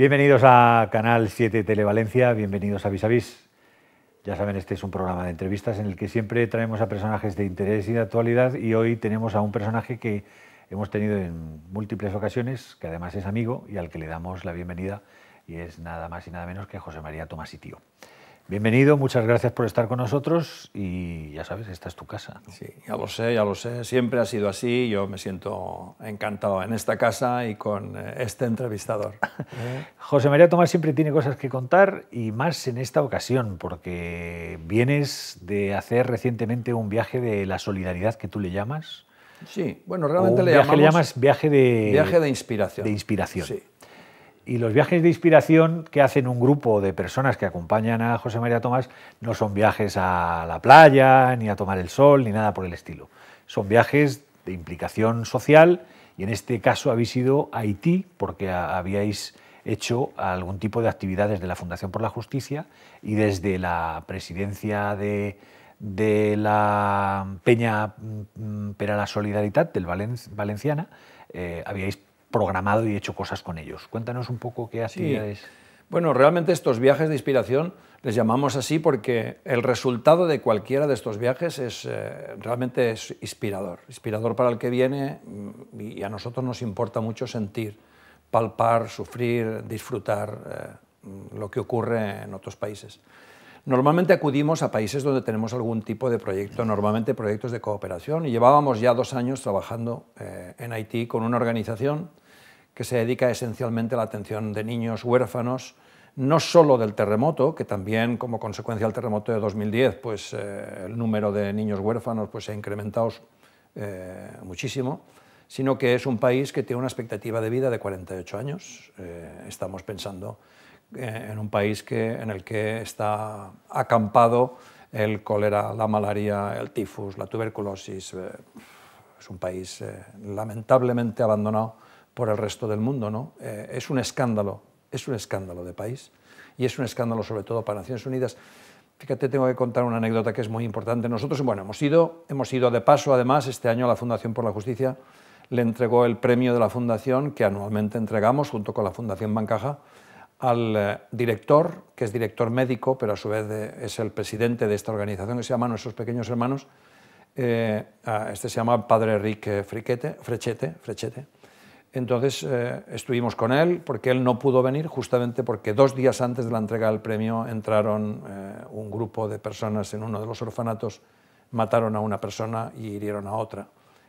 Bienvenidos a Canal 7 Televalencia, bienvenidos a Vis a Vis. Ya saben, este es un programa de entrevistas en el que siempre traemos a personajes de interés y de actualidad y hoy tenemos a un personaje que hemos tenido en múltiples ocasiones, que además es amigo y al que le damos la bienvenida y es nada más y nada menos que José María Tomás y Tío. Bienvenido, muchas gracias por estar con nosotros y ya sabes, esta es tu casa. Sí, ya lo sé, ya lo sé, siempre ha sido así, yo me siento encantado en esta casa y con eh, este entrevistador. José María Tomás siempre tiene cosas que contar y más en esta ocasión, porque vienes de hacer recientemente un viaje de la solidaridad que tú le llamas. Sí, bueno, realmente le, llamamos, llamas viaje de... Viaje de inspiración. De inspiración. Y los viajes de inspiración que hacen un grupo de personas que acompañan a José María Tomás no son viajes a la playa, ni a tomar el sol, ni nada por el estilo. Son viajes de implicación social y en este caso habéis ido a Haití porque habíais hecho algún tipo de actividades de la Fundación por la Justicia y desde la presidencia de, la Peña mm, mm, para la Solidaridad del Valenciana eh, habíais programado y hecho cosas con ellos. Cuéntanos un poco qué actividades. Bueno, realmente estos viajes de inspiración les llamamos así porque el resultado de cualquiera de estos viajes es eh, realmente es inspirador. Inspirador para el que viene mm, y a nosotros nos importa mucho sentir, palpar, sufrir, disfrutar eh, lo que ocurre en otros países. Normalmente acudimos a países donde tenemos algún tipo de proyecto, normalmente proyectos de cooperación, y llevábamos ya dos años trabajando eh, en Haití con una organización que se dedica esencialmente a la atención de niños huérfanos, no solo del terremoto, que también como consecuencia del terremoto de 2010, pues eh, el número de niños huérfanos pues, se ha incrementado eh, muchísimo, sino que es un país que tiene una expectativa de vida de 48 años. estamos pensando eh, en un país que, en el que está acampado el cólera, la malaria, el tifus, la tuberculosis. Eh, es un país eh, lamentablemente abandonado por el resto del mundo. ¿no? es un escándalo, es un escándalo de país y es un escándalo sobre todo para Naciones Unidas. Fíjate, tengo que contar una anécdota que es muy importante. Nosotros, bueno, hemos ido, hemos ido de paso, además, este año a la Fundación por la Justicia le entregó el premio de la Fundación que anualmente entregamos junto con la Fundación Bancaja al eh, director, que es director médico, pero a su vez eh, es el presidente de esta organización que se llama Nuestros Pequeños Hermanos, eh, este se llama Padre Enrique Frechete, Entonces estuvimos con él porque él no pudo venir justamente porque dos días antes de la entrega del premio entraron un grupo de personas en uno de los orfanatos, mataron a una persona y hirieron a otra,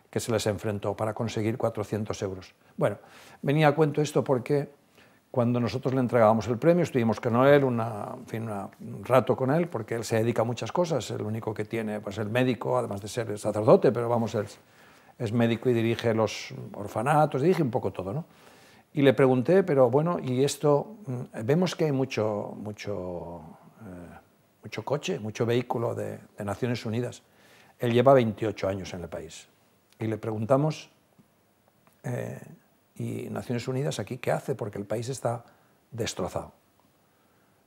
que se les enfrentó para conseguir 400 euros. Bueno, venía a cuento esto porque cuando nosotros le entregábamos el premio, estuvimos con él un rato con él, porque él se dedica a muchas cosas, es el único que tiene, pues el médico, además de ser sacerdote, pero vamos, él es médico y dirige los orfanatos, dirige un poco todo, ¿no? Y le pregunté, pero bueno, y esto, mm, vemos que hay mucho, mucho, eh, mucho coche, mucho vehículo de, Naciones Unidas. Él lleva 28 años en el país. Y le preguntamos eh, ¿Y Naciones Unidas aquí qué hace? Porque el país está destrozado.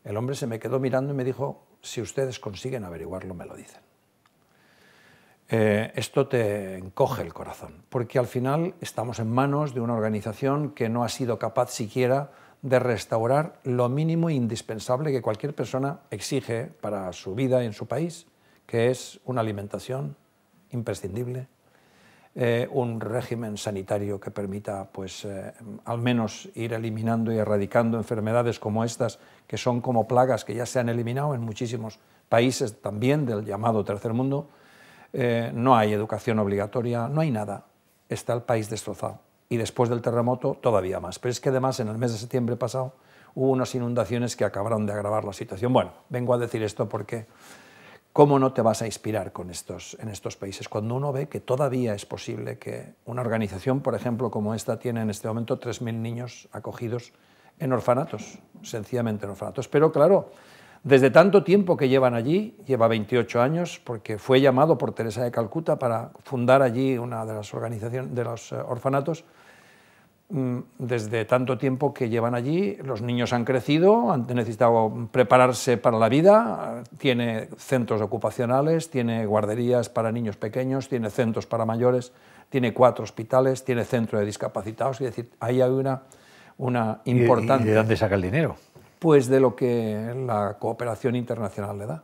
El hombre se me quedó mirando y me dijo, si ustedes consiguen averiguarlo, me lo dicen. Eh, esto te encoge el corazón, porque al final estamos en manos de una organización que no ha sido capaz siquiera de restaurar lo mínimo indispensable que cualquier persona exige para su vida en su país, que es una alimentación imprescindible, eh, un régimen sanitario que permita pues, eh, al menos ir eliminando y erradicando enfermedades como estas, que son como plagas que ya se han eliminado en muchísimos países también del llamado tercer mundo. Eh, no hay educación obligatoria, no hay nada. Está el país destrozado. Y después del terremoto todavía más. Pero es que además en el mes de septiembre pasado hubo unas inundaciones que acabaron de agravar la situación. Bueno, vengo a decir esto porque ¿cómo no te vas a inspirar con estos, en estos países? Cuando uno ve que todavía es posible que una organización, por ejemplo, como esta, tiene en este momento 3.000 niños acogidos en orfanatos, sencillamente en orfanatos. Pero claro, desde tanto tiempo que llevan allí, lleva 28 años, porque fue llamado por Teresa de Calcuta para fundar allí una de las organizaciones de los eh, orfanatos, Mm, desde tanto tiempo que llevan allí, los niños han crecido, han necesitado prepararse para la vida, tiene centros ocupacionales, tiene guarderías para niños pequeños, tiene centros para mayores, tiene cuatro hospitales, tiene centro de discapacitados, es decir, ahí hay una, una importante... de dónde saca el dinero? Pues de lo que la cooperación internacional le da.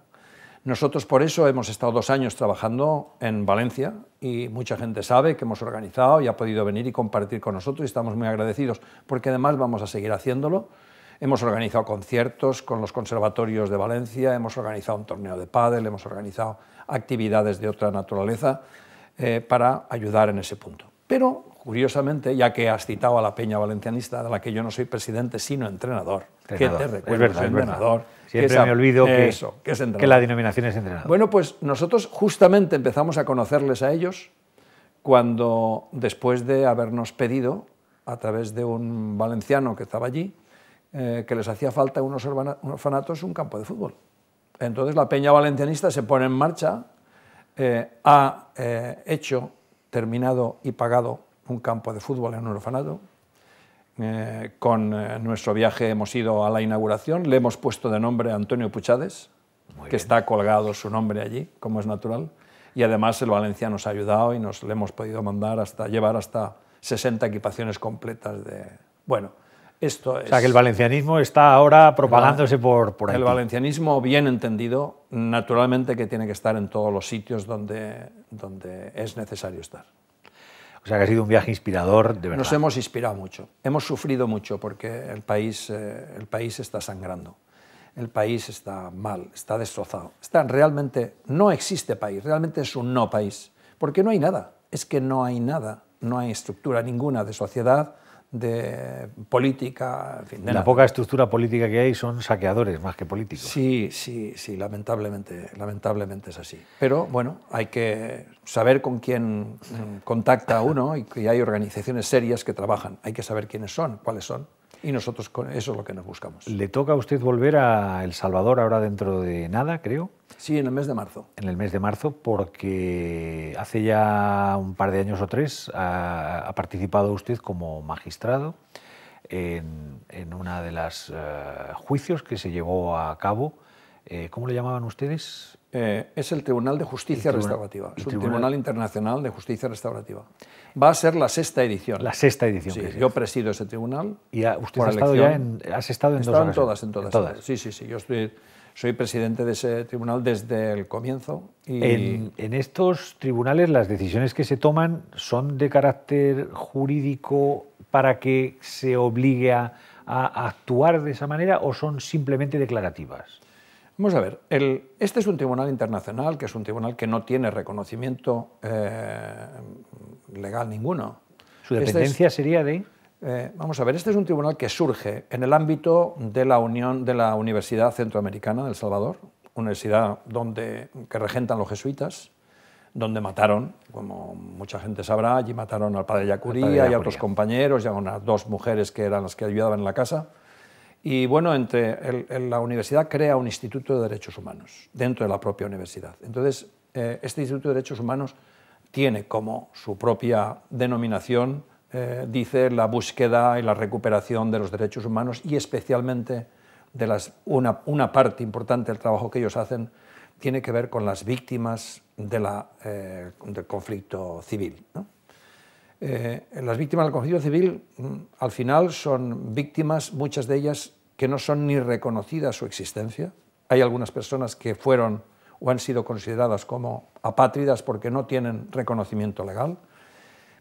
Nosotros por eso hemos estado dos años trabajando en Valencia y mucha gente sabe que hemos organizado y ha podido venir y compartir con nosotros y estamos muy agradecidos porque además vamos a seguir haciéndolo. Hemos organizado conciertos con los conservatorios de Valencia, hemos organizado un torneo de pádel, hemos organizado actividades de otra naturaleza eh, para ayudar en ese punto. Pero curiosamente, ya que has citado a la Peña Valencianista, de la que yo no soy presidente, sino entrenador. entrenador. te recuerdo, es verdad, entrenador. Siempre me olvido que, eso, la denominación es entrenador. Bueno, pues nosotros justamente empezamos a conocerles a ellos cuando, después de habernos pedido, a través de un valenciano que estaba allí, eh, que les hacía falta unos orfanatos, un campo de fútbol. Entonces la Peña Valencianista se pone en marcha, eh, ha eh, hecho, terminado y pagado un campo de fútbol en un orfanato. Eh, con eh, nuestro viaje hemos ido a la inauguración, le hemos puesto de nombre a Antonio Puchades, que está colgado su nombre allí, como es natural, y además el Valencia nos ha ayudado y nos le hemos podido mandar hasta llevar hasta 60 equipaciones completas de... Bueno, esto es... O sea, que el valencianismo está ahora propagándose por, por El valencianismo, bien entendido, naturalmente que tiene que estar en todos los sitios donde, donde es necesario estar. O sea, que ha sido un viaje inspirador, de verdad. Nos hemos inspirado mucho. Hemos sufrido mucho porque el país, eh, el país está sangrando. El país está mal, está destrozado. Está, realmente no existe país, realmente es un no país. Porque no hay nada. Es que no hay nada. No hay estructura ninguna de sociedad, de política. En la poca estructura política que hay son saqueadores más que políticos. Sí, sí, sí, lamentablemente, lamentablemente es así. Pero bueno, hay que saber con quién mm, contacta uno y que hay organizaciones serias que trabajan. Hay que saber quiénes son, cuáles son. Y nosotros con eso es lo que nos buscamos. Le toca a usted volver a El Salvador ahora dentro de nada, creo. Sí, en el mes de marzo. En el mes de marzo, porque hace ya un par de años o tres ha, participado usted como magistrado en, en una de las eh, juicios que se llevó a cabo. Eh, ¿Cómo le llamaban ustedes? Eh, es el Tribunal de Justicia Restaurativa. Es un tribunal, Internacional de Justicia Restaurativa. Va a ser la sexta edición. La sexta edición. Sí, yo presido ese tribunal. ¿Y usted ha estado ya en, has estado en, dos todas, en todas. En todas. Sí, sí, sí. Yo estoy soy presidente de ese tribunal desde el comienzo. En, estos tribunales las decisiones que se toman son de carácter jurídico para que se obligue a, actuar de esa manera o son simplemente declarativas? Vamos a ver, este es un tribunal internacional, que es un tribunal que no tiene reconocimiento eh, legal ninguno. ¿Su este dependencia sería de...? Eh, vamos a ver, este es un tribunal que surge en el ámbito de la Unión de la Universidad Centroamericana del Salvador, universidad donde, que regentan los jesuitas, donde mataron, como mucha gente sabrá, allí mataron al padre Yacuría y a otros compañeros, y a unas dos mujeres que eran las que ayudaban en la casa. Y bueno, entre la universidad crea un instituto de derechos humanos dentro de la propia universidad. Entonces, eh, este instituto de derechos humanos tiene como su propia denominación eh, dice la búsqueda y la recuperación de los derechos humanos y especialmente de una, parte importante del trabajo que ellos hacen tiene que ver con las víctimas eh, del conflicto civil. Eh, las víctimas del conflicto civil mm, al final son víctimas, muchas de ellas, que no son ni reconocidas su existencia. Hay algunas personas que fueron o han sido consideradas como apátridas porque no tienen reconocimiento legal.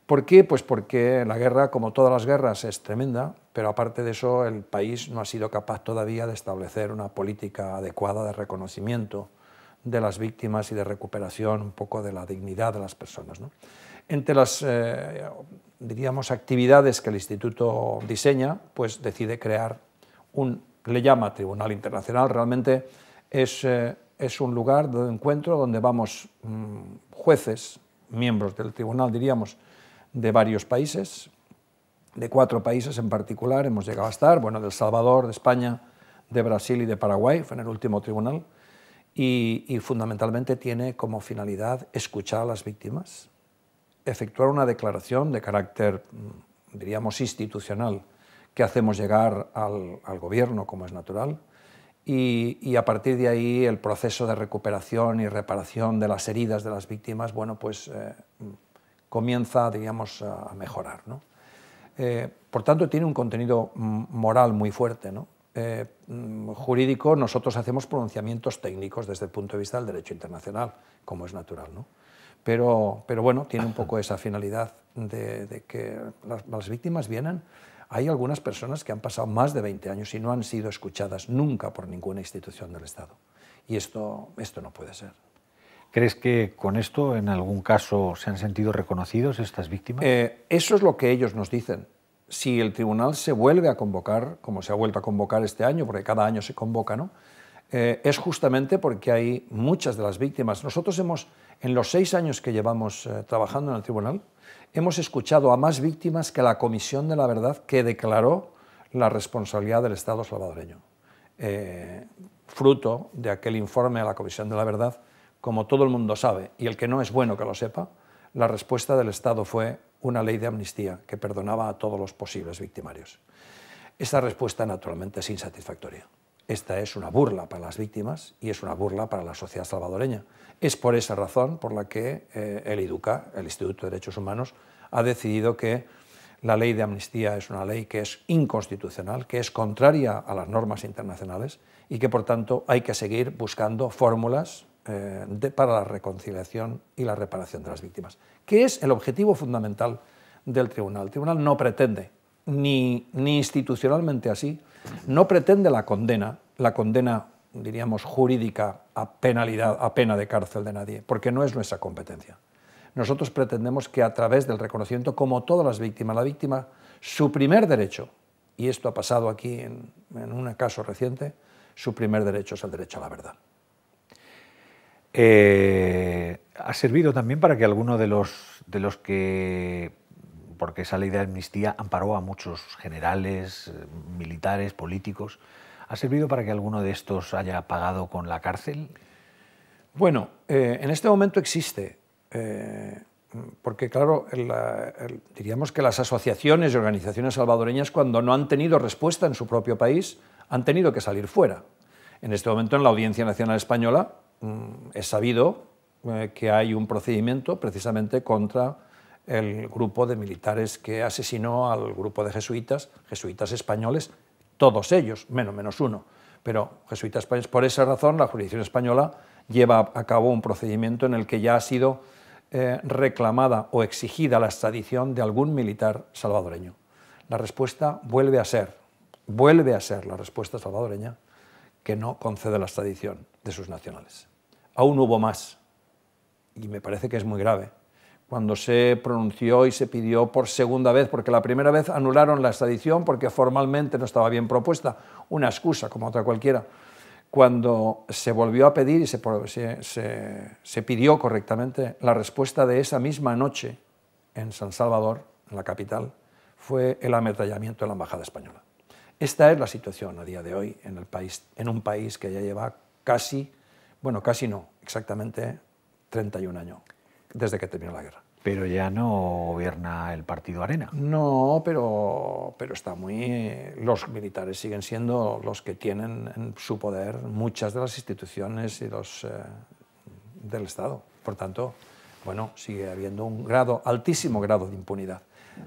¿Por qué? Pues porque la guerra, como todas las guerras, es tremenda, pero aparte de eso el país no ha sido capaz todavía de establecer una política adecuada de reconocimiento de las víctimas y de recuperación un poco de la dignidad de las personas. Entre las, eh, diríamos, actividades que el Instituto diseña, pues decide crear un, le llama Tribunal Internacional, realmente es, eh, es un lugar de encuentro donde vamos mm, jueces, miembros del tribunal, diríamos, de varios países, de cuatro países en particular hemos llegado a estar, bueno, de El Salvador, de España, de Brasil y de Paraguay, fue en el último tribunal, y, fundamentalmente tiene como finalidad escuchar a las víctimas, efectuar una declaración de carácter, mm, diríamos, institucional, que hacemos llegar al, gobierno, como es natural, y, a partir de ahí el proceso de recuperación y reparación de las heridas de las víctimas, bueno, pues eh, comienza, digamos, a mejorar. ¿no? Eh, por tanto, tiene un contenido moral muy fuerte. ¿no? Eh, jurídico, nosotros hacemos pronunciamientos técnicos desde el punto de vista del derecho internacional, como es natural. ¿no? Pero, pero bueno, tiene un poco esa finalidad de, que las, las, víctimas vienen. Hay algunas personas que han pasado más de 20 años y no han sido escuchadas nunca por ninguna institución del Estado. Y esto, esto no puede ser. ¿Crees que con esto en algún caso se han sentido reconocidos estas víctimas? Eh, eso es lo que ellos nos dicen. Si el tribunal se vuelve a convocar, como se ha vuelto a convocar este año, porque cada año se convoca, ¿no? Eh, es justamente porque hay muchas de las víctimas. Nosotros hemos, en los seis años que llevamos eh, trabajando en el tribunal, hemos escuchado a más víctimas que la Comisión de la Verdad que declaró la responsabilidad del Estado salvadoreño. fruto de aquel informe a la Comisión de la Verdad, como todo el mundo sabe, y el que no es bueno que lo sepa, la respuesta del Estado fue una ley de amnistía que perdonaba a todos los posibles victimarios. Esta respuesta naturalmente es insatisfactoria. Esta es una burla para las víctimas y es una burla para la sociedad salvadoreña. Es por esa razón por la que eh, el IDUCA, el Instituto de Derechos Humanos, ha decidido que la ley de amnistía es una ley que es inconstitucional, que es contraria a las normas internacionales y que por tanto hay que seguir buscando fórmulas eh, para la reconciliación y la reparación de las víctimas, que es el objetivo fundamental del tribunal. El tribunal no pretende, ni, ni institucionalmente así, no pretende la condena, la condena, diríamos, jurídica a penalidad, a pena de cárcel de nadie, porque no es nuestra competencia. Nosotros pretendemos que a través del reconocimiento, como todas las víctimas, la víctima, su primer derecho, y esto ha pasado aquí en un caso reciente, su primer derecho es el derecho a la verdad. Eh, ha servido también para que alguno de los, de los que, porque esa ley de amnistía amparó a muchos generales, eh, militares, políticos, ¿ha servido para que alguno de estos haya pagado con la cárcel? Bueno, eh, en este momento existe. porque, claro, diríamos que las asociaciones y organizaciones salvadoreñas, cuando no han tenido respuesta en su propio país, han tenido que salir fuera. En este momento, en la Audiencia Nacional Española, Mm, es sabido eh, que hay un procedimiento precisamente contra el grupo de militares que asesinó al grupo de jesuitas, jesuitas españoles, todos ellos, menos menos uno, pero jesuitas españoles. Por esa razón, la jurisdicción española lleva a cabo un procedimiento en el que ya ha sido eh, reclamada o exigida la extradición de algún militar salvadoreño. La respuesta vuelve a ser, vuelve a ser la respuesta salvadoreña, que no concede la extradición de sus nacionales. Aún hubo más, y me parece que es muy grave, cuando se pronunció y se pidió por segunda vez, porque la primera vez anularon la extradición porque formalmente no estaba bien propuesta, una excusa como otra cualquiera. Cuando se volvió a pedir y se, pidió correctamente, la respuesta de esa misma noche en San Salvador, en la capital, fue el ametrallamiento de la Embajada Española. Esta es la situación a día de hoy en, el país, en un país que ya lleva casi, bueno, casi no, exactamente 31 años desde que terminó la guerra. Pero ya no gobierna el partido Arena. No, pero, pero está muy. Los militares siguen siendo los que tienen en su poder muchas de las instituciones y los, eh, del Estado. Por tanto, bueno, sigue habiendo un grado, altísimo grado de impunidad.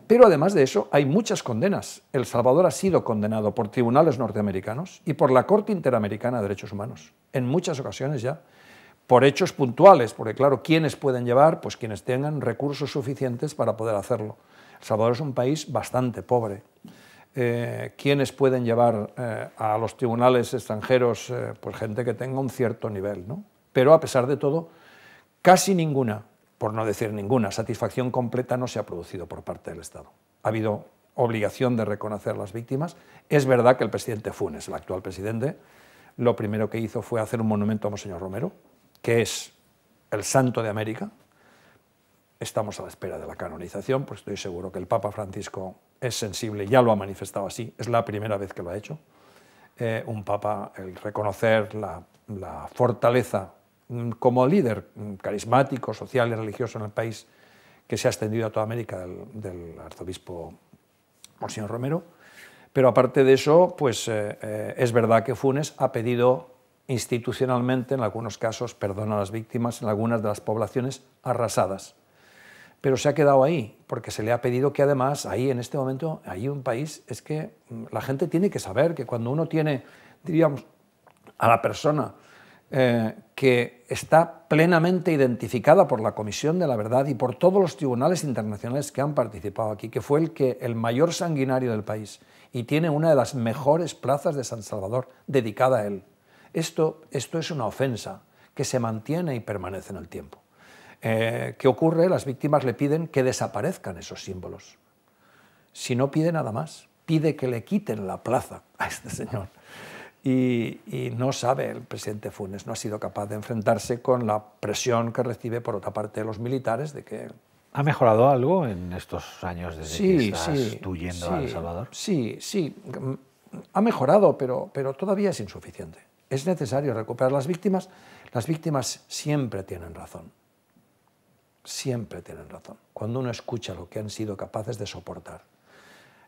Pero además de eso, hay muchas condenas. El Salvador ha sido condenado por tribunales norteamericanos y por la Corte Interamericana de Derechos Humanos, en muchas ocasiones ya, por hechos puntuales, porque claro, ¿quiénes pueden llevar? Pues quienes tengan recursos suficientes para poder hacerlo. El Salvador es un país bastante pobre. Eh, ¿Quiénes pueden llevar eh, a los tribunales extranjeros? Eh, pues gente que tenga un cierto nivel, ¿no? Pero a pesar de todo, casi ninguna por no decir ninguna, satisfacción completa no se ha producido por parte del Estado. Ha habido obligación de reconocer las víctimas. Es verdad que el presidente Funes, el actual presidente, lo primero que hizo fue hacer un monumento a Monseñor Romero, que es el santo de América. Estamos a la espera de la canonización, pues estoy seguro que el Papa Francisco es sensible, ya lo ha manifestado así, es la primera vez que lo ha hecho. Eh, un Papa, el reconocer la fortaleza como líder carismático, social y religioso en el país, que se ha extendido a toda América del, arzobispo Monsignor Romero. Pero aparte de eso, pues eh, eh, es verdad que Funes ha pedido institucionalmente, en algunos casos, perdón a las víctimas en algunas de las poblaciones arrasadas. Pero se ha quedado ahí, porque se le ha pedido que además, ahí en este momento, hay un país, es que mm, la gente tiene que saber que cuando uno tiene, diríamos, a la persona eh, que está plenamente identificada por la Comisión de la Verdad y por todos los tribunales internacionales que han participado aquí, que fue el, que, el mayor sanguinario del país y tiene una de las mejores plazas de San Salvador dedicada a él. Esto, esto es una ofensa que se mantiene y permanece en el tiempo. Eh, ¿Qué ocurre? Las víctimas le piden que desaparezcan esos símbolos. Si no pide nada más, pide que le quiten la plaza a este señor. Y, no sabe el presidente Funes, no ha sido capaz de enfrentarse con la presión que recibe por otra parte de los militares de que... ¿Ha mejorado algo en estos años desde que estás sí, a El Salvador? Sí, sí, ha mejorado, pero, pero todavía es insuficiente. Es necesario recuperar las víctimas. Las víctimas siempre tienen razón. Siempre tienen razón. Cuando uno escucha lo que han sido capaces de soportar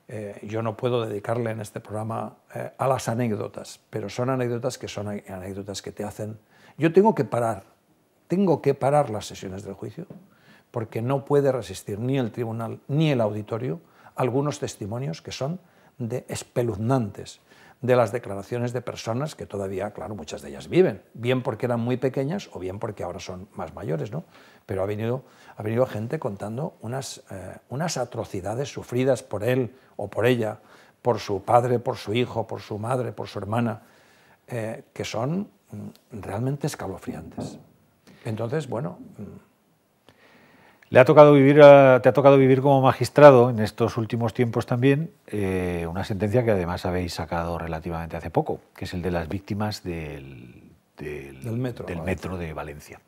eh, yo no puedo dedicarle en este programa eh, a las anécdotas, pero son anécdotas que son anécdotas que te hacen... Yo tengo que parar, tengo que parar las sesiones del juicio, porque no puede resistir ni el tribunal ni el auditorio algunos testimonios que son de espeluznantes de las declaraciones de personas que todavía, claro, muchas de ellas viven, bien porque eran muy pequeñas o bien porque ahora son más mayores, ¿no? pero ha venido, ha venido gente contando eh, unas, atrocidades sufridas por él o por ella, por su padre, por su hijo, por su madre, por su hermana, eh, que son mm, realmente escalofriantes. Entonces, bueno... Mm. Le ha tocado vivir, te ha tocado vivir como magistrado en estos últimos tiempos también eh, una sentencia que además habéis sacado relativamente hace poco, que es el de las víctimas del metro de Valencia.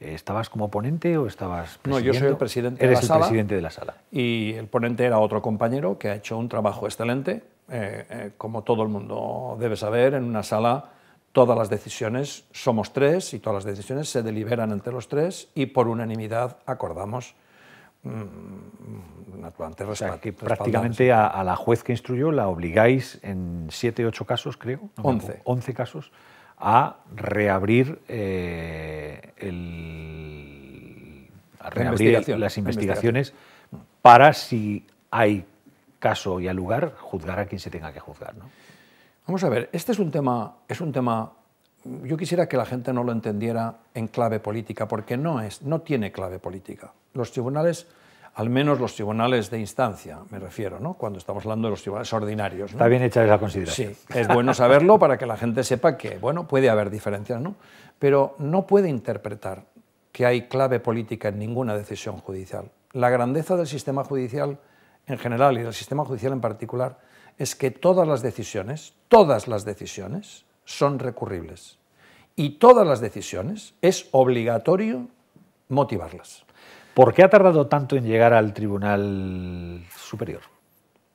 ¿Estabas como ponente o estabas presidente? No, yo soy el presidente de la el presidente de la sala. Y el ponente era otro compañero que ha hecho un trabajo excelente. Eh, eh, como todo el mundo debe saber, en una sala todas las decisiones, somos tres y todas las decisiones se deliberan entre los tres y por unanimidad acordamos mm, mm, prácticamente a, la juez que instruyó la obligáis en siete, ocho casos, creo. Once. Once casos a reabrir, eh, las investigaciones para si hay caso y al lugar juzgar a quien se tenga que juzgar. Vamos a ver, este es un tema, es un tema. Yo quisiera que la gente no lo entendiera en clave política, porque no es, no tiene clave política. Los tribunales al menos los tribunales de instancia, me refiero, ¿no? cuando estamos hablando de los tribunales ordinarios. ¿no? Está bien echar esa consideración. Sí, es bueno saberlo para que la gente sepa que, bueno, puede haber diferencias, ¿no? pero no puede interpretar que hay clave política en ninguna decisión judicial. La grandeza del sistema judicial en general y del sistema judicial en particular es que todas las decisiones, todas las decisiones son recurribles y todas las decisiones es obligatorio motivarlas. ¿Por qué ha tardado tanto en llegar al Tribunal Superior?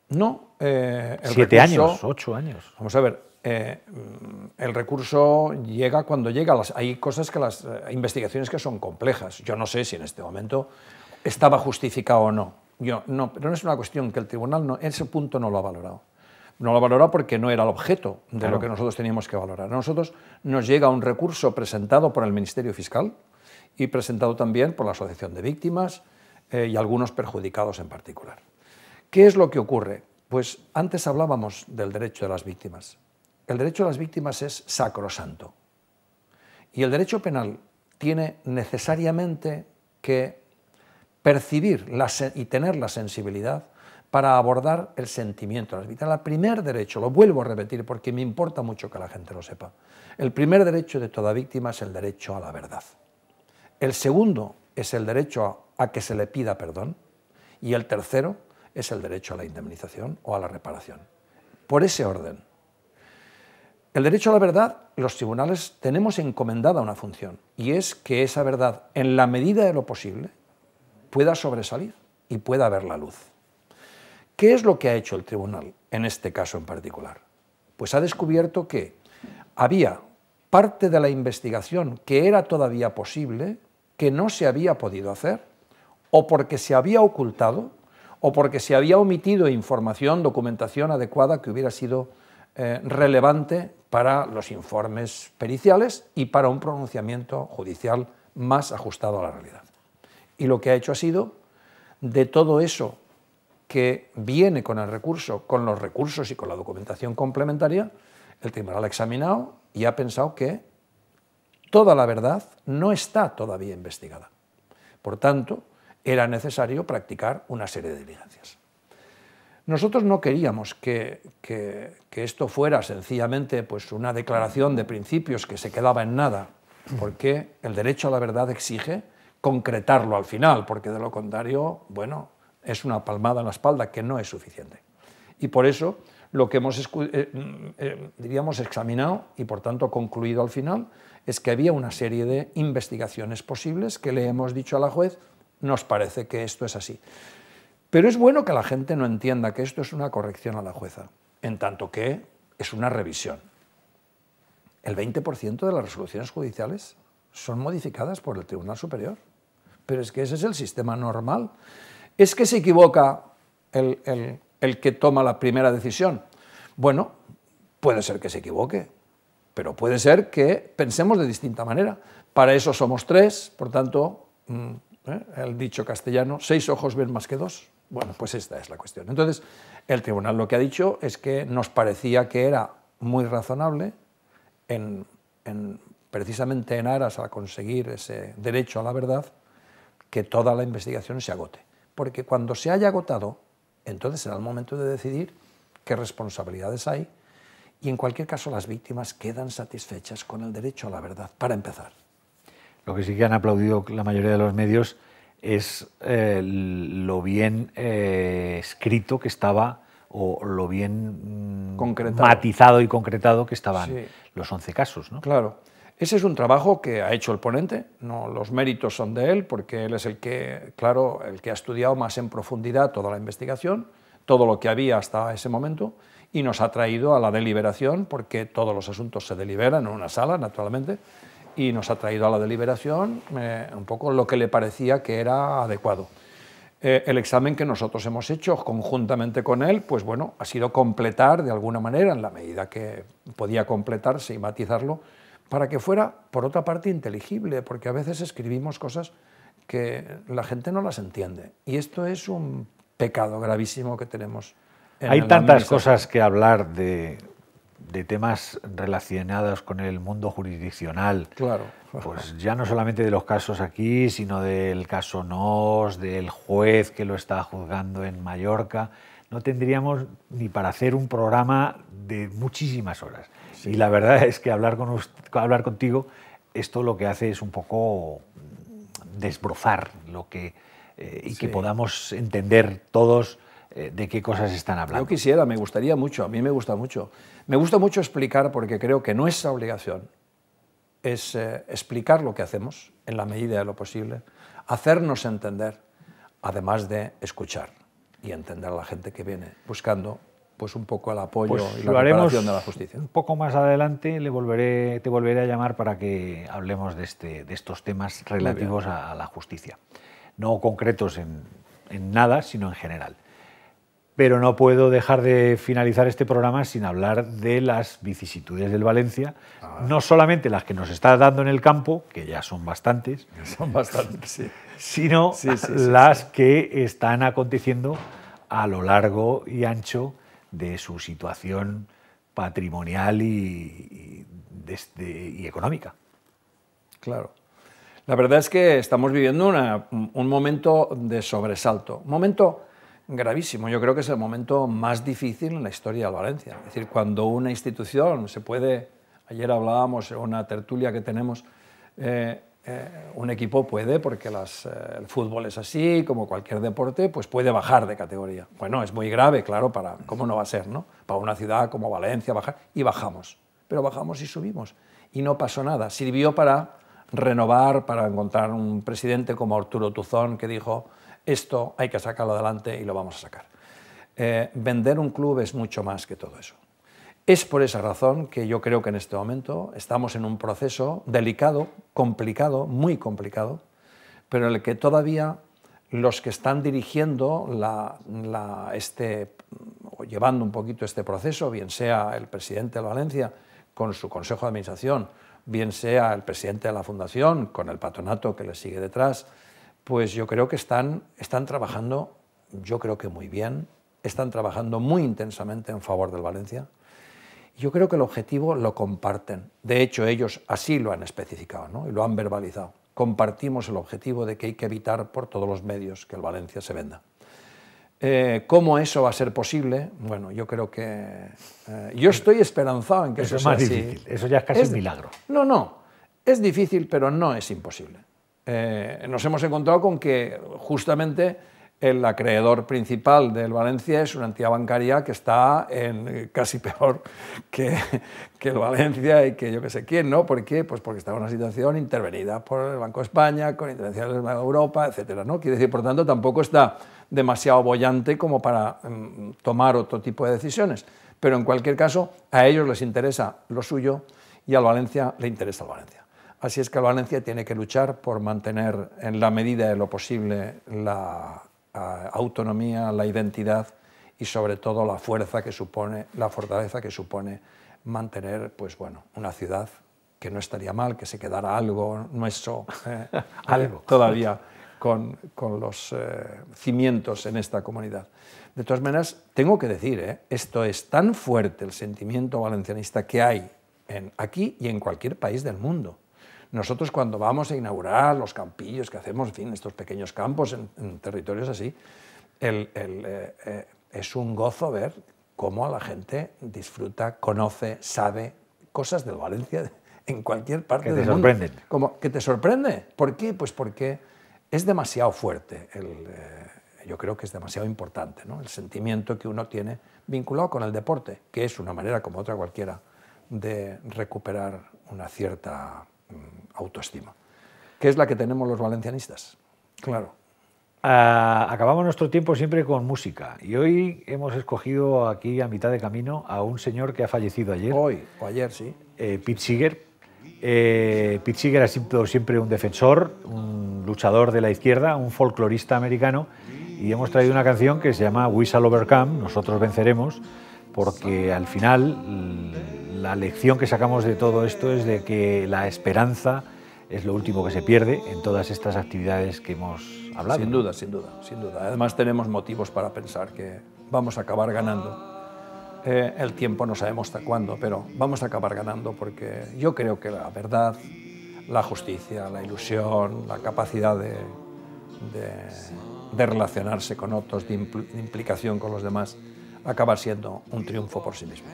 No. Eh, Siete años, ocho años. Vamos a ver, eh, el recurso llega cuando llega. Las, hay cosas que las eh, investigaciones que son complejas. Yo no sé si en este momento estaba justificado o no. Yo no, pero no es una cuestión que el tribunal no, ese punto no lo ha valorado. No lo ha valorado porque no era el objeto de lo que nosotros teníamos que valorar. A nosotros nos llega un recurso presentado por el Ministerio Fiscal y presentado también por la Asociación de Víctimas eh, y algunos perjudicados en particular. ¿Qué es lo que ocurre? Pues antes hablábamos del derecho de las víctimas. El derecho de las víctimas es sacrosanto. Y el derecho penal tiene necesariamente que percibir y tener la sensibilidad para abordar el sentimiento de las víctimas. El primer derecho, lo vuelvo a repetir porque me importa mucho que la gente lo sepa, el primer derecho de toda víctima es el derecho a la verdad. El segundo es el derecho a, que se le pida perdón y el tercero es el derecho a la indemnización o a la reparación. Por ese orden. El derecho a la verdad, los tribunales tenemos encomendada una función y es que esa verdad, en la medida de lo posible, pueda sobresalir y pueda ver la luz. ¿Qué es lo que ha hecho el tribunal en este caso en particular? Pues ha descubierto que había parte de la investigación que era todavía posible que no se había podido hacer, o porque se había ocultado, o porque se había omitido información, documentación adecuada que hubiera sido eh, relevante para los informes periciales y para un pronunciamiento judicial más ajustado a la realidad. Y lo que ha hecho ha sido, de todo eso que viene con el recurso, con los recursos y con la documentación complementaria, el tribunal ha examinado y ha pensado que toda la verdad no está todavía investigada. Por tanto, era necesario practicar una serie de diligencias. Nosotros no queríamos que, esto fuera sencillamente pues, una declaración de principios que se quedaba en nada, porque el derecho a la verdad exige concretarlo al final, porque de lo contrario, bueno, es una palmada en la espalda que no es suficiente. Y por eso lo que hemos, eh, mm, eh, diríamos, examinado y por tanto concluido al final es que había una serie de investigaciones posibles que le hemos dicho a la juez, nos parece que esto es así. Pero es bueno que la gente no entienda que esto es una corrección a la jueza, en tanto que es una revisión. El 20% de las resoluciones judiciales son modificadas por el Tribunal Superior. Pero es que ese es el sistema normal. Es que se equivoca el el que toma la primera decisión. Bueno, puede ser que se equivoque, pero puede ser que pensemos de distinta manera. Para eso somos tres, por tanto, mm, ¿eh? el dicho castellano, seis ojos ven más que dos. Bueno, pues esta es la cuestión. Entonces, el tribunal lo que ha dicho es que nos parecía que era muy razonable precisamente en aras a conseguir ese derecho a la verdad, que toda la investigación se agote. Porque cuando se haya agotado, entonces será el momento de decidir qué responsabilidades hay y en cualquier caso las víctimas quedan satisfechas con el derecho a la verdad, para empezar. Lo que sí que han aplaudido la mayoría de los medios es eh, lo bien eh, escrito que estaba o lo bien mm, matizado y concretado que estaban los 11 casos. Claro. Ese es un trabajo que ha hecho el ponente, los méritos son de él, porque él es el que, claro, el que ha estudiado más en profundidad toda la investigación, todo lo que había hasta ese momento, y nos ha traído a la deliberación, porque todos los asuntos se deliberan en una sala, naturalmente, y nos ha traído a la deliberación eh, un poco lo que le parecía que era adecuado. Eh, el examen que nosotros hemos hecho conjuntamente con él, pues bueno, ha sido completar de alguna manera, en la medida que podía completarse y matizarlo, para que fuera, por otra parte, inteligible, porque a veces escribimos cosas que la gente no las entiende. Y esto es un pecado gravísimo que tenemos. Hay tantas cosas que hablar de, de, temas relacionados con el mundo jurisdiccional. Claro. Pues ya no solamente de los casos aquí, sino del caso NOS, del juez que lo está juzgando en Mallorca no tendríamos ni para hacer un programa de muchísimas horas. Y la verdad es que hablar, con hablar contigo, esto lo que hace es un poco desbrozar lo que, eh, y que podamos entender todos eh, de qué cosas están hablando. Yo quisiera, me gustaría mucho, a mí me gusta mucho. Me gusta mucho explicar porque creo que nuestra obligación es eh, explicar lo que hacemos en la medida de lo posible, hacernos entender, además de escuchar y entender a la gente que viene buscando pues un poco el apoyo pues y la reparación de la justicia. Un poco más adelante le volveré, te volveré a llamar para que hablemos de, este, de estos temas relativos a, a, la justicia. No concretos en, en nada, sino en general pero no puedo dejar de finalizar este programa sin hablar de las vicisitudes del Valencia, ah. no solamente las que nos está dando en el campo, que ya son bastantes, son bastantes sino las que están aconteciendo a lo largo y ancho de su situación patrimonial y, económica. Claro. La verdad es que estamos viviendo un momento de sobresalto, un momento gravísimo. Yo creo que es el momento más difícil en la historia de Valencia. Es decir, cuando una institución se puede, ayer hablábamos en una tertulia que tenemos, eh, eh, un equipo puede, porque eh, el fútbol es así, como cualquier deporte, pues puede bajar de categoría. Bueno, es muy grave, claro, para cómo no va a ser, ¿no? Para una ciudad como Valencia bajar y bajamos, pero bajamos y subimos y no pasó nada. Sirvió para renovar, para encontrar un presidente como Arturo Tuzón que dijo esto hay que sacarlo adelante y lo vamos a sacar. Eh, vender un club es mucho más que todo eso. Es por esa razón que yo creo que en este momento estamos en un proceso delicado, complicado, muy complicado, pero en el que todavía los que están dirigiendo este, o llevando un poquito este proceso, bien sea el presidente de Valencia con su consejo de administración, bien sea el presidente de la fundación con el patronato que le sigue detrás, pues yo creo que están, están trabajando, yo creo que muy bien, están trabajando muy intensamente en favor del Valencia. Yo creo que el objetivo lo comparten. De hecho, ellos así lo han especificado ¿no? y lo han verbalizado. Compartimos el objetivo de que hay que evitar por todos los medios que el Valencia se venda. Eh, ¿Cómo eso va a ser posible? Bueno, yo creo que... Eh, yo estoy esperanzado en que eso, sea es más Difícil. Eso ya es casi un milagro. No, no. Es difícil, pero no es imposible. Eh, nos hemos encontrado con que justamente el acreedor principal del Valencia es una entidad bancaria que está en casi peor que, el Valencia y que yo que sé quién, ¿no? ¿Por qué? Pues porque está en una situación intervenida por el Banco de España, con intervenciones del Banco de Europa, etc. ¿no? Quiere decir, por tanto, tampoco está demasiado bollante como para mm, tomar otro tipo de decisiones. Pero en cualquier caso, a ellos les interesa lo suyo y al Valencia le interesa el Valencia. Así es que Valencia tiene que luchar por mantener en la medida de lo posible la eh, autonomía, la identidad y sobre todo la fuerza que supone, la fortaleza que supone mantener, pues bueno, una ciudad que no estaría mal, que se quedara algo nuestro, eh, algo todavía con, los eh, cimientos en esta comunidad. De todas maneras, tengo que decir, eh, esto es tan fuerte el sentimiento valencianista que hay en, aquí y en cualquier país del mundo. Nosotros cuando vamos a inaugurar los campillos que hacemos, en fin, estos pequeños campos en, territorios así, eh, eh, es un gozo ver cómo la gente disfruta, conoce, sabe cosas del Valencia en cualquier parte del mundo. Que te sorprende. Como, que te sorprende. ¿Por qué? Pues porque es demasiado fuerte eh, yo creo que es demasiado importante, ¿no? el sentimiento que uno tiene vinculado con el deporte, que es una manera como otra cualquiera de recuperar una cierta Mm, autoestima, que es la que tenemos los valencianistas. Claro. Ah, acabamos nuestro tiempo siempre con música y hoy hemos escogido aquí a mitad de camino a un señor que ha fallecido ayer. Hoy o ayer, sí. Eh, Pete eh, ha sido siempre un defensor, un luchador de la izquierda, un folclorista americano y hemos traído una canción que se llama We Shall Overcome, Nosotros Venceremos, porque al final la lección que sacamos de todo esto es de que la esperanza es lo último que se pierde en todas estas actividades que hemos hablado. Sin duda, sin duda, sin duda. Además tenemos motivos para pensar que vamos a acabar ganando. Eh, el tiempo no sabemos hasta cuándo, pero vamos a acabar ganando porque yo creo que la verdad, la justicia, la ilusión, la capacidad de, relacionarse con otros, de implicación con los demás, acaba siendo un triunfo por sí mismo.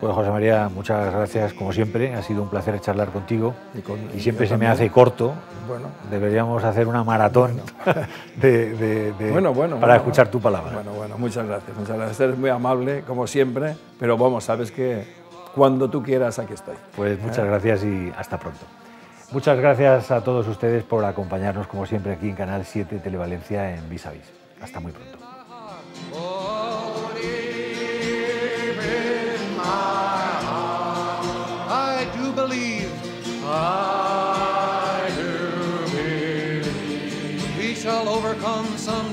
Pues José María, muchas gracias como siempre. Ha sido un placer charlar contigo. Y, siempre se me hace corto. Bueno. Deberíamos hacer una maratón De, para escuchar tu palabra. Bueno, bueno, muchas gracias. Muchas gracias. Eres muy amable, como siempre. Pero vamos, sabes que cuando tú quieras, aquí estoy. Pues ¿Eh? muchas gracias y hasta pronto. Muchas gracias a todos ustedes por acompañarnos, como siempre, aquí en Canal 7 Televalencia en Vis Hasta muy pronto. I do believe. I do believe. We shall overcome some